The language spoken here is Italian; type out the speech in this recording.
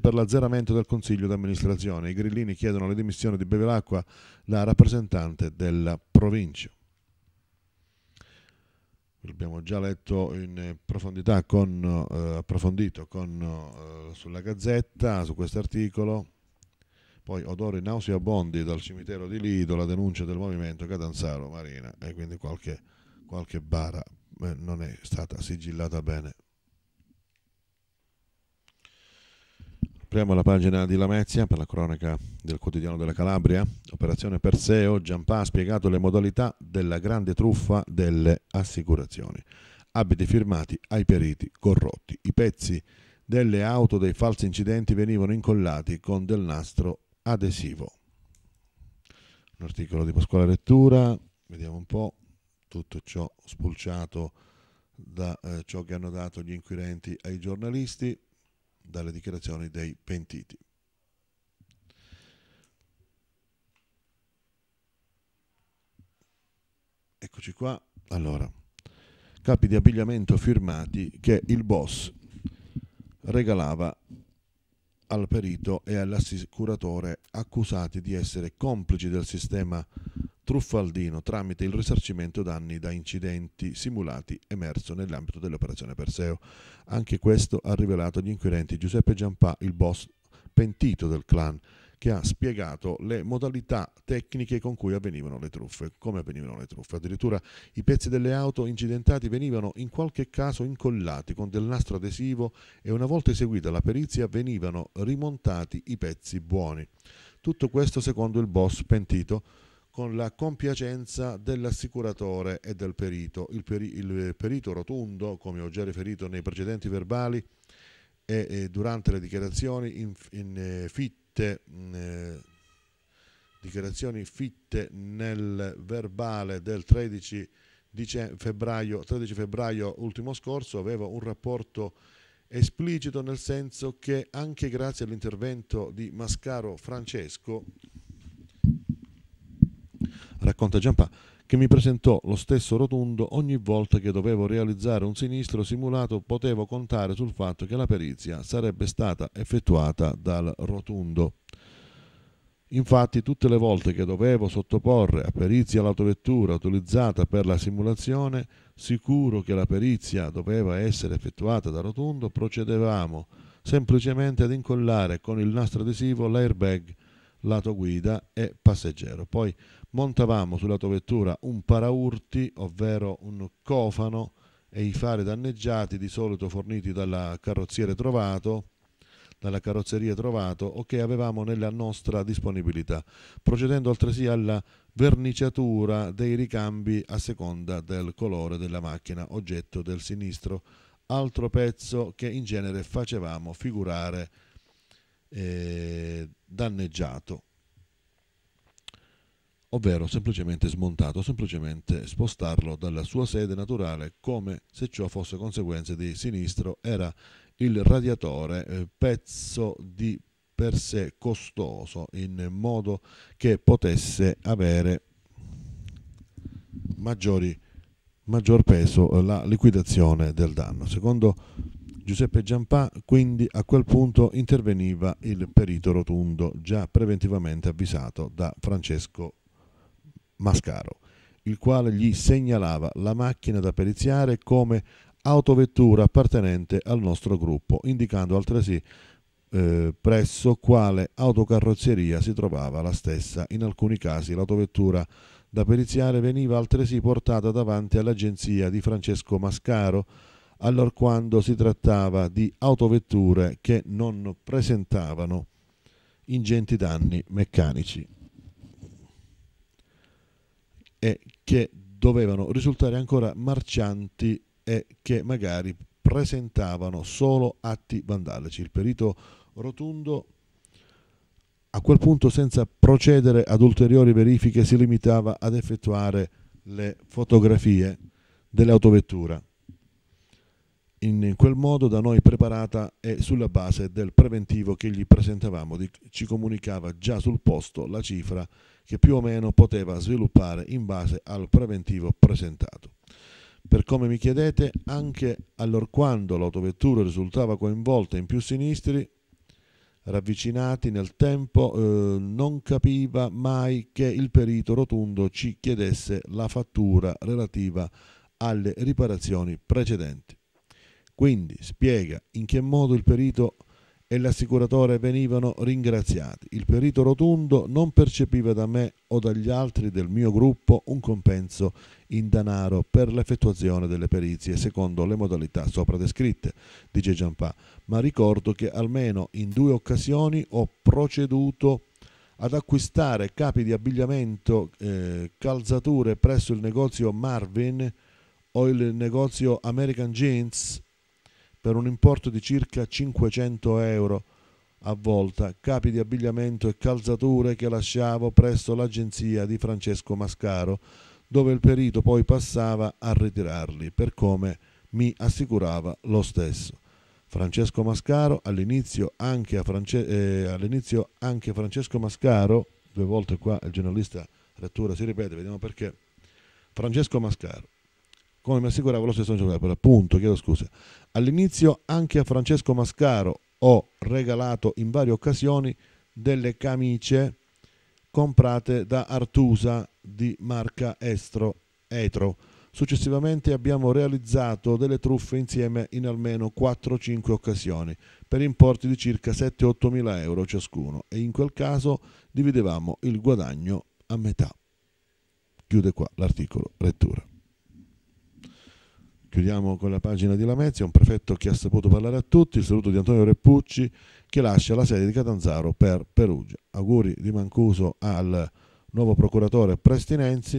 per l'azzeramento del consiglio d'amministrazione. I grillini chiedono le dimissioni di Bevilacqua, la rappresentante della provincia. L'abbiamo già letto in profondità, con, eh, approfondito con, eh, sulla Gazzetta, su questo articolo. Poi odori nauseabondi dal cimitero di Lido, la denuncia del movimento Catanzaro Marina e quindi qualche, qualche bara eh, non è stata sigillata bene Apriamo la pagina di Lamezia per la cronaca del quotidiano della Calabria. Operazione Perseo, Giampà ha spiegato le modalità della grande truffa delle assicurazioni. Abiti firmati ai periti corrotti. I pezzi delle auto dei falsi incidenti venivano incollati con del nastro adesivo. Un articolo di Pasquale Lettura, vediamo un po' tutto ciò spulciato da eh, ciò che hanno dato gli inquirenti ai giornalisti dalle dichiarazioni dei pentiti. Eccoci qua. Allora, capi di abbigliamento firmati che il boss regalava al perito e all'assicuratore accusati di essere complici del sistema Truffaldino tramite il risarcimento danni da incidenti simulati emerso nell'ambito dell'operazione Perseo. Anche questo ha rivelato agli inquirenti Giuseppe Giampà, il boss pentito del clan, che ha spiegato le modalità tecniche con cui avvenivano le truffe, come avvenivano le truffe. Addirittura i pezzi delle auto incidentati venivano in qualche caso incollati con del nastro adesivo e una volta eseguita la perizia venivano rimontati i pezzi buoni. Tutto questo secondo il boss pentito con la compiacenza dell'assicuratore e del perito. Il, peri il, perito rotondo, come ho già riferito nei precedenti verbali e, e durante le dichiarazioni in, in eh, fitte mh, mm, eh, dichiarazioni fitte nel verbale del 13 febbraio, 13 febbraio ultimo scorso aveva un rapporto esplicito nel senso che anche grazie all'intervento di Mascaro Francesco racconta Giampà, che mi presentò lo stesso rotondo ogni volta che dovevo realizzare un sinistro simulato potevo contare sul fatto che la perizia sarebbe stata effettuata dal rotondo. Infatti tutte le volte che dovevo sottoporre a perizia l'autovettura utilizzata per la simulazione, sicuro che la perizia doveva essere effettuata da rotondo, procedevamo semplicemente ad incollare con il nastro adesivo l'airbag lato guida e passeggero. Poi montavamo sull'autovettura un paraurti, ovvero un cofano e i fari danneggiati di solito forniti dalla carrozziere trovato dalla carrozzeria trovato o che avevamo nella nostra disponibilità, procedendo altresì alla verniciatura dei ricambi a seconda del colore della macchina oggetto del sinistro, altro pezzo che in genere facevamo figurare eh, danneggiato, ovvero semplicemente smontato, semplicemente spostarlo dalla sua sede naturale come se ciò fosse conseguenza di sinistro era il radiatore, eh, pezzo di per sé costoso in modo che potesse avere maggiori, maggior peso la liquidazione del danno. Secondo Giuseppe Giampà quindi a quel punto interveniva il perito rotondo, già preventivamente avvisato da Francesco Mascaro, il quale gli segnalava la macchina da periziare come autovettura appartenente al nostro gruppo, indicando altresì eh, presso quale autocarrozzeria si trovava la stessa. In alcuni casi l'autovettura da periziare veniva altresì portata davanti all'agenzia di Francesco Mascaro, allorquando si trattava di autovetture che non presentavano ingenti danni meccanici e che dovevano risultare ancora marcianti e che magari presentavano solo atti vandalici. Il perito Rotundo a quel punto senza procedere ad ulteriori verifiche si limitava ad effettuare le fotografie dell'autovettura in quel modo da noi preparata e sulla base del preventivo che gli presentavamo ci comunicava già sul posto la cifra che più o meno poteva sviluppare in base al preventivo presentato. Per come mi chiedete, anche allora quando l'autovettura risultava coinvolta in più sinistri, ravvicinati nel tempo, eh, non capiva mai che il perito rotondo ci chiedesse la fattura relativa alle riparazioni precedenti. Quindi spiega in che modo il perito e l'assicuratore venivano ringraziati. Il perito rotondo non percepiva da me o dagli altri del mio gruppo un compenso in denaro per l'effettuazione delle perizie secondo le modalità sopra descritte, dice Giampà, ma ricordo che almeno in due occasioni ho proceduto ad acquistare capi di abbigliamento, eh, calzature presso il negozio Marvin o il negozio American Jeans per un importo di circa 500 euro a volta, capi di abbigliamento e calzature che lasciavo presso l'agenzia di Francesco Mascaro, dove il perito poi passava a ritirarli, per come mi assicurava lo stesso. Francesco Mascaro, all'inizio anche, France- eh, all'inizio anche Francesco Mascaro, due volte qua il giornalista Rettura si ripete, vediamo perché, Francesco Mascaro, come mi assicurava lo stesso Per appunto, chiedo scusa. All'inizio anche a Francesco Mascaro ho regalato in varie occasioni delle camicie comprate da Artusa di marca Estro, Etro. Successivamente abbiamo realizzato delle truffe insieme in almeno 4-5 occasioni per importi di circa 7-8 mila euro ciascuno e in quel caso dividevamo il guadagno a metà. Chiude qua l'articolo lettura. Chiudiamo con la pagina di Lamezia, un prefetto che ha saputo parlare a tutti, il saluto di Antonio Reppucci che lascia la sede di Catanzaro per Perugia. Auguri di Mancuso al nuovo procuratore Prestinenzi